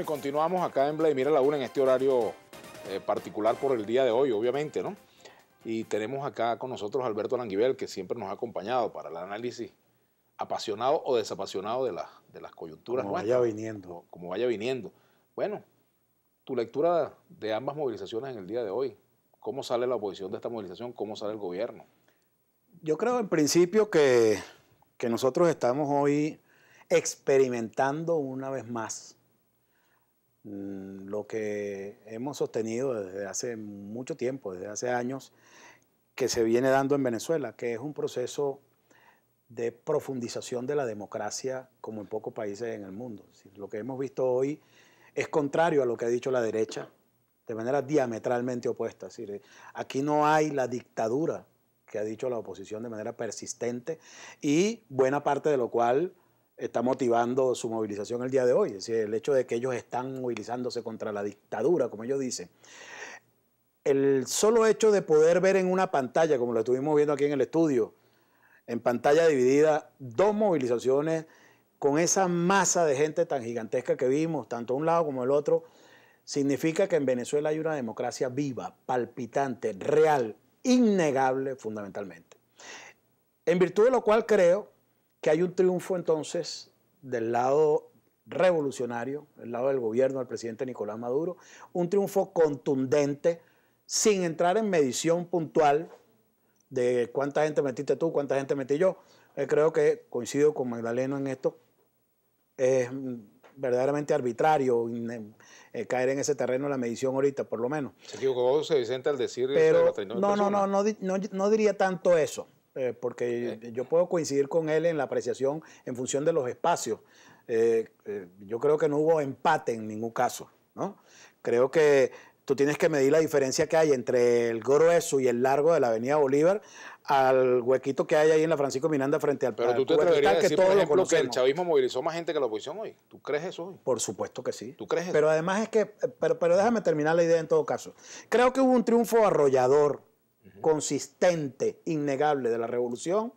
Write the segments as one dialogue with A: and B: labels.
A: y continuamos acá en Vladimir a la una en este horario eh, particular por el día de hoy, obviamente, ¿no? Y tenemos acá con nosotros a Alberto Languibel, que siempre nos ha acompañado para el análisis apasionado o desapasionado de, de las coyunturas. Como vaya
B: viniendo.
A: Como, vaya viniendo. Bueno, tu lectura de ambas movilizaciones en el día de hoy. ¿Cómo sale la oposición de esta movilización? ¿Cómo sale el gobierno?
B: Yo creo en principio que, que nosotros estamos hoy experimentando una vez más Mm, lo que hemos sostenido desde hace mucho tiempo, desde hace años, que se viene dando en Venezuela, que es un proceso de profundización de la democracia como en pocos países en el mundo. Lo que hemos visto hoy es contrario a lo que ha dicho la derecha, de manera diametralmente opuesta. decir, aquí no hay la dictadura que ha dicho la oposición de manera persistente y buena parte de lo cual está motivando su movilización el día de hoy. Es decir, el hecho de que ellos están movilizándose contra la dictadura, como ellos dicen. El solo hecho de poder ver en una pantalla, como lo estuvimos viendo aquí en el estudio, en pantalla dividida, dos movilizaciones con esa masa de gente tan gigantesca que vimos, tanto un lado como al otro, significa que en Venezuela hay una democracia viva, palpitante, real, innegable fundamentalmente. En virtud de lo cual creo que hay un triunfo entonces del lado revolucionario, del lado del gobierno del presidente Nicolás Maduro, un triunfo contundente, sin entrar en medición puntual de cuánta gente metiste tú, cuánta gente metí yo. Eh, creo que coincido con Magdalena en esto. Es mm, verdaderamente arbitrario eh, caer en ese terreno la medición ahorita, por lo menos.
A: Se equivocó se Vicente al decir... Este, Pero, no, no, no,
B: no diría tanto eso. Eh, porque yo puedo coincidir con él en la apreciación en función de los espacios. Eh, eh, yo creo que no hubo empate en ningún caso. ¿no? Creo que tú tienes que medir la diferencia que hay entre el grueso y el largo de la Avenida Bolívar al huequito que hay ahí en la Francisco Miranda frente al Pero tú te decir, que por el
A: chavismo movilizó más gente que la oposición hoy. ¿Tú crees eso hoy? Por supuesto que sí. ¿Tú crees Pero
B: además es que, pero, pero déjame terminar la idea en todo caso. Creo que hubo un triunfo arrollador consistente, innegable de la revolución,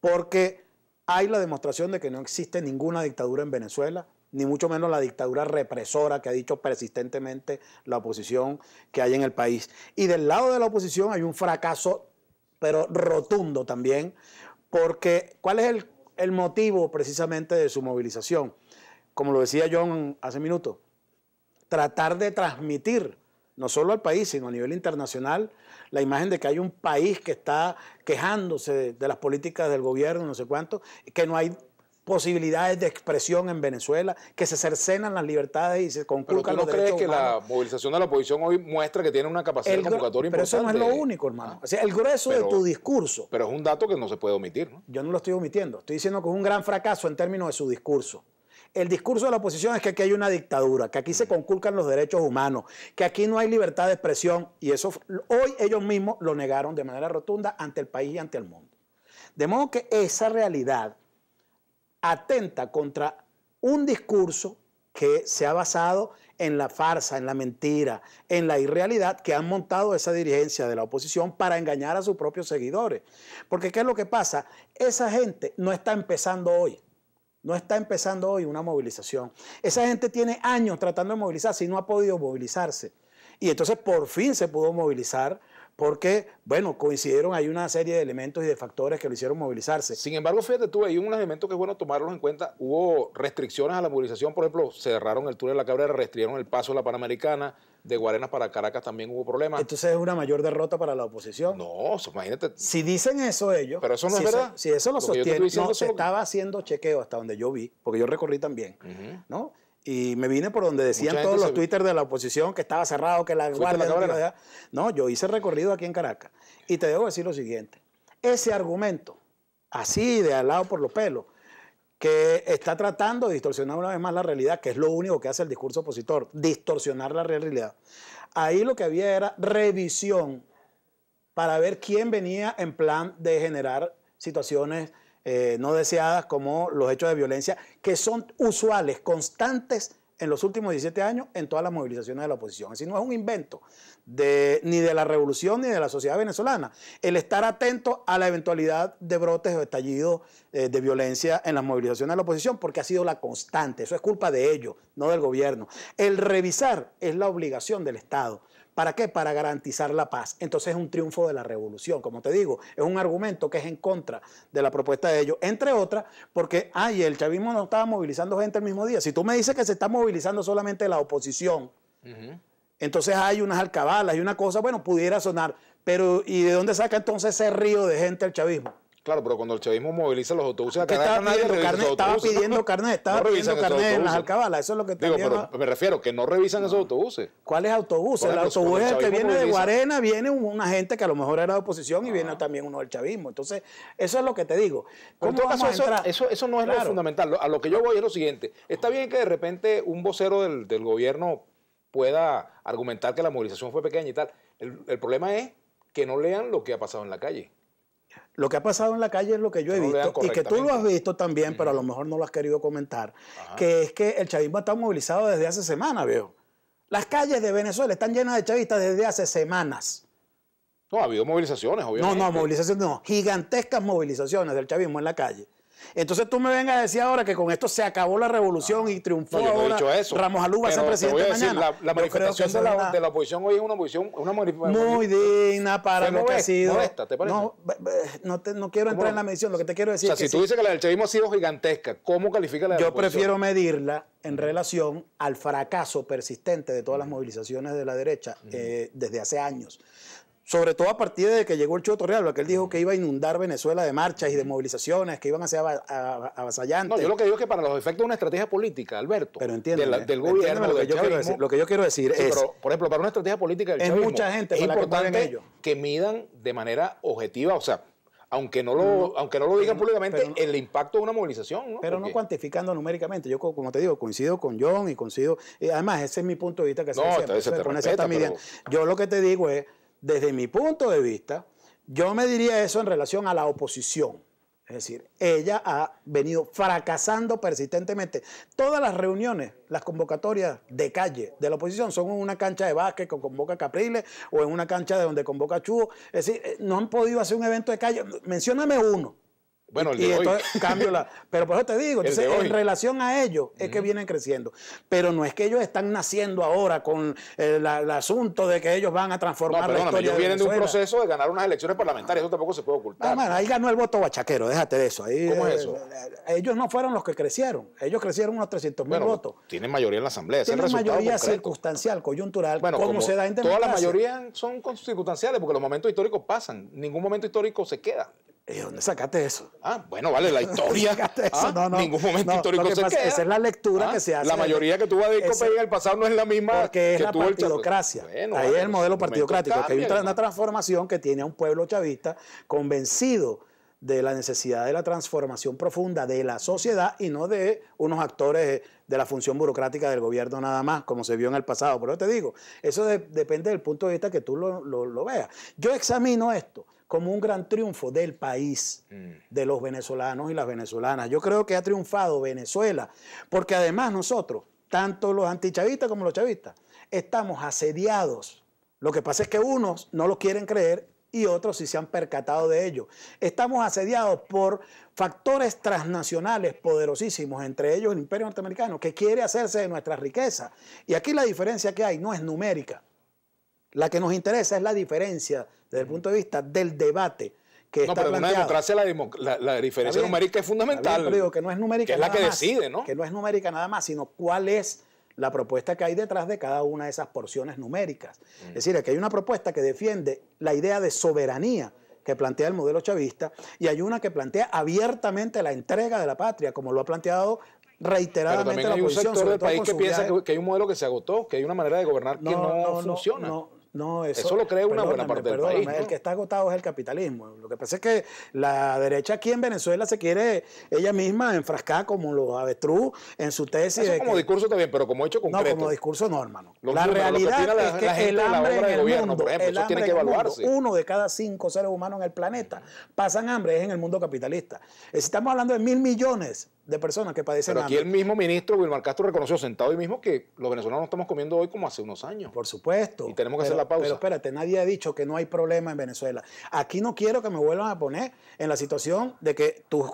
B: porque hay la demostración de que no existe ninguna dictadura en Venezuela, ni mucho menos la dictadura represora que ha dicho persistentemente la oposición que hay en el país. Y del lado de la oposición hay un fracaso, pero rotundo también, porque ¿cuál es el, el motivo precisamente de su movilización? Como lo decía John hace minutos, tratar de transmitir no solo al país, sino a nivel internacional, la imagen de que hay un país que está quejándose de, las políticas del gobierno, no sé cuánto, que no hay posibilidades de expresión en Venezuela, que se cercenan las libertades
A: y se conculcan ¿Pero tú no crees que la movilización de la oposición hoy muestra que tiene una capacidad de convocatoria importante? Pero eso no es lo único, hermano. Ah. el grueso de tu discurso. Pero es un dato que no se puede omitir, Yo no lo estoy
B: omitiendo. Estoy diciendo que es un gran fracaso en términos de su discurso el discurso de la oposición es que aquí hay una dictadura, que aquí se conculcan los derechos humanos, que aquí no hay libertad de expresión y eso hoy ellos mismos lo negaron de manera rotunda ante el país y ante el mundo. De modo que esa realidad atenta contra un discurso que se ha basado en la farsa, en la mentira, en la irrealidad que han montado esa dirigencia de la oposición para engañar a sus propios seguidores. Porque ¿qué es lo que pasa? Esa gente no está empezando hoy. No está empezando hoy una movilización. Esa gente tiene años tratando de movilizarse y no ha podido movilizarse. Y entonces por fin se pudo movilizar
A: porque, bueno, coincidieron hay una serie de elementos y de factores que lo hicieron movilizarse. Sin embargo, fíjate tú, hay un elemento que es bueno tomarlos en cuenta. Hubo restricciones a la movilización, por ejemplo, cerraron el túnel de la Cabrera, restringieron el paso de la Panamericana, de Guarenas para Caracas también hubo problemas. Entonces es una mayor
B: derrota para la oposición. No, imagínate. Si dicen eso ellos. Pero eso no si es verdad. si eso lo, sostienen, no, se estaba haciendo chequeo hasta donde yo vi, porque yo recorrí también, ¿no? Y me vine por donde decían todos los twitters de la oposición que estaba cerrado, que la guardia la no, no, yo hice recorrido aquí en Caracas. Y te debo decir lo siguiente: ese argumento, así de al lado por los pelos, que está tratando de distorsionar una vez más la realidad, que es lo único que hace el discurso opositor, distorsionar la realidad. Ahí lo que había era revisión para ver quién venía en plan de generar situaciones eh, no deseadas como los hechos de violencia, que son usuales, constantes en los últimos 17 años en todas las movilizaciones de la oposición. Así no es un invento ni de la revolución ni de la sociedad venezolana. El estar atento a la eventualidad de brotes o estallidos eh, de violencia en las movilizaciones de la oposición, porque ha sido la constante. Eso es culpa de ellos, no del gobierno. El revisar es la obligación del Estado. ¿Para qué? Para garantizar la paz. Entonces es un triunfo de la revolución, como te digo, es un argumento que es en contra de la propuesta de ellos, entre otras, porque, ay, el chavismo no estaba movilizando gente el mismo día. Si tú me dices que se está movilizando solamente la oposición, entonces hay unas alcabalas y una cosa, bueno, pudiera sonar, pero ¿y de dónde saca entonces ese río de gente el chavismo?
A: Claro, pero cuando el chavismo moviliza los autobuses acá estaba nadie Estaba pidiendo carnet, estaba pidiendo carnet en las alcabalas, eso es lo que te Digo, me refiero que no revisan esos autobuses. ¿Cuáles autobuses? El autobús que viene de Guarena,
B: viene una gente que a lo mejor era de oposición y viene ah. también uno del chavismo. Entonces, eso es lo que te digo. todo caso, eso, eso, no es lo
A: fundamental. A lo que yo voy es lo siguiente. Está bien que de repente un vocero del, gobierno pueda argumentar que la movilización fue pequeña y tal. el problema es que no lean lo que ha pasado en la calle. Lo que ha pasado
B: en la calle es lo que yo he visto y que tú lo has visto también, pero a lo mejor no lo has querido comentar, que es que el chavismo está movilizado desde hace semanas, viejo. Las calles de Venezuela están llenas de chavistas desde hace semanas.
A: No, ha habido movilizaciones, obviamente. No, no, movilizaciones
B: no, gigantescas movilizaciones del chavismo en la calle. Entonces tú me vengas a decir ahora que con esto se acabó la revolución y triunfó Ramos Alú va a ser presidente mañana. La, la manifestación de la,
A: oposición hoy es una una manifestación muy digna para lo que ha sido. No, te, no quiero entrar en la medición. Lo que te quiero decir o sea, es que si tú dices que la del chavismo ha sido gigantesca, ¿cómo califica la? Yo prefiero
B: medirla en relación al fracaso persistente de todas las movilizaciones de la derecha eh, desde hace años sobre todo a partir de que llegó el real Torreal, que él dijo mm. que iba a inundar Venezuela de marchas y de movilizaciones, que iban a ser avasallantes. No, yo lo que
A: digo es que para los efectos de una estrategia política, Alberto, pero de eh. del gobierno, lo que, yo quiero decir, lo que es... por ejemplo, para una estrategia política del es mucha gente importante que, midan de manera objetiva, o sea, aunque no lo, aunque no lo digan públicamente, el
B: impacto de una movilización. Pero no cuantificando numéricamente. Yo, como te digo, coincido con John y coincido. Eh, además, ese es mi punto de vista que se, siempre, se, Yo lo que te digo es desde mi punto de vista, yo me diría eso en relación a la oposición. Es decir, ella ha venido fracasando persistentemente. Todas las reuniones, las convocatorias de calle de la oposición son en una cancha de básquet que convoca Capriles o en una cancha de donde convoca chuvo Es decir, eh, no han podido hacer un evento de calle. Mencióname uno.
A: Bueno, el de hoy. cambio
B: pero por eso te digo, en relación a ellos es que vienen creciendo. Pero no es que ellos están naciendo ahora con eh, el, asunto de que ellos van a transformar no, la historia. Ellos vienen de un proceso
A: de ganar unas elecciones parlamentarias, eso tampoco se puede
B: ocultar. ahí ganó el voto bachaquero, déjate de eso. Ahí, eh, eh, ellos no fueron los que crecieron, ellos crecieron unos 300 mil votos.
A: Tienen mayoría en la Asamblea, Tienen mayoría
B: circunstancial, coyuntural, como, se da en Todas las mayorías
A: son circunstanciales, porque los momentos históricos pasan, ningún momento histórico se queda. ¿Y eh, dónde sacaste eso? Ah, bueno, vale, la historia. Ah, no, no. Ningún momento histórico se Esa es la lectura ah, que se hace. La mayoría que tú vas a que el pasado no es la misma. Porque es la partidocracia. Ahí es el modelo partidocrático. hay una,
B: transformación que tiene a un pueblo chavista convencido de la necesidad de la transformación profunda de la sociedad y no de unos actores de la función burocrática del gobierno nada más, como se vio en el pasado. Pero te digo, eso depende del punto de vista que tú lo veas. Yo examino esto como un gran triunfo del país, mm. de los venezolanos y las venezolanas. Yo creo que ha triunfado Venezuela, porque además nosotros, tanto los antichavistas como los chavistas, estamos asediados. Lo que pasa es que unos no lo quieren creer y otros sí se han percatado de ello. Estamos asediados por factores transnacionales poderosísimos, entre ellos el imperio norteamericano, que quiere hacerse de nuestra riqueza. Y aquí la diferencia que hay no es numérica. La que nos interesa es la diferencia desde el punto de vista del debate que no, está pero una democracia
A: la, diferencia numérica es fundamental. digo
B: que no es numérica la que decide, ¿no? Que no es numérica nada más, sino cuál es la propuesta que hay detrás de cada una de esas porciones numéricas. Es mm. decir, que hay una propuesta que defiende la idea de soberanía que plantea el modelo chavista y hay una que plantea abiertamente la entrega de la patria, como lo ha planteado reiteradamente la oposición. Hay un país que piensa
A: que, hay un modelo que se agotó, que hay una manera de gobernar que no, funciona. No, no, eso, lo cree una buena parte del país. El que
B: está agotado es el capitalismo. Lo que pasa es que la derecha aquí en Venezuela se quiere ella misma enfrascar como los avestruz en su tesis. Eso como discurso también, pero
A: como hecho concreto. No, como
B: discurso no, hermano. la realidad es que el hambre en el gobierno, por ejemplo, tiene que uno de cada cinco seres humanos en el planeta pasan hambre es en el mundo capitalista. estamos hablando de mil millones de personas que padecen Pero aquí el
A: mismo ministro Wilmar Castro reconoció sentado hoy mismo que los venezolanos no estamos comiendo hoy como hace unos años. Por supuesto. Y tenemos que hacer la pausa. Pero espérate, nadie ha dicho que no hay problema
B: en Venezuela. Aquí no quiero que me vuelvan a poner en la situación de que tus,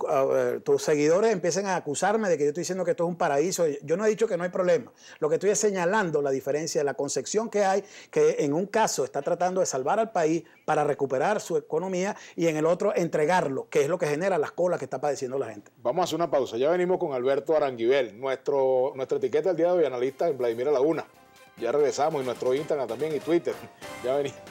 B: tus seguidores empiecen a acusarme de que yo estoy diciendo que esto es un paraíso. Yo no he dicho que no hay problema. Lo que estoy es señalando la diferencia de la concepción que hay, que en un caso está tratando de salvar al país para recuperar su economía y en el otro entregarlo, que es lo que genera las colas que está padeciendo la gente.
A: Vamos a hacer una pausa. Ya venimos con Alberto Aranguivel, nuestro, nuestra etiqueta del día de hoy, analista en Vladimir Laguna. Ya regresamos y nuestro Instagram también y Twitter. Ya venimos.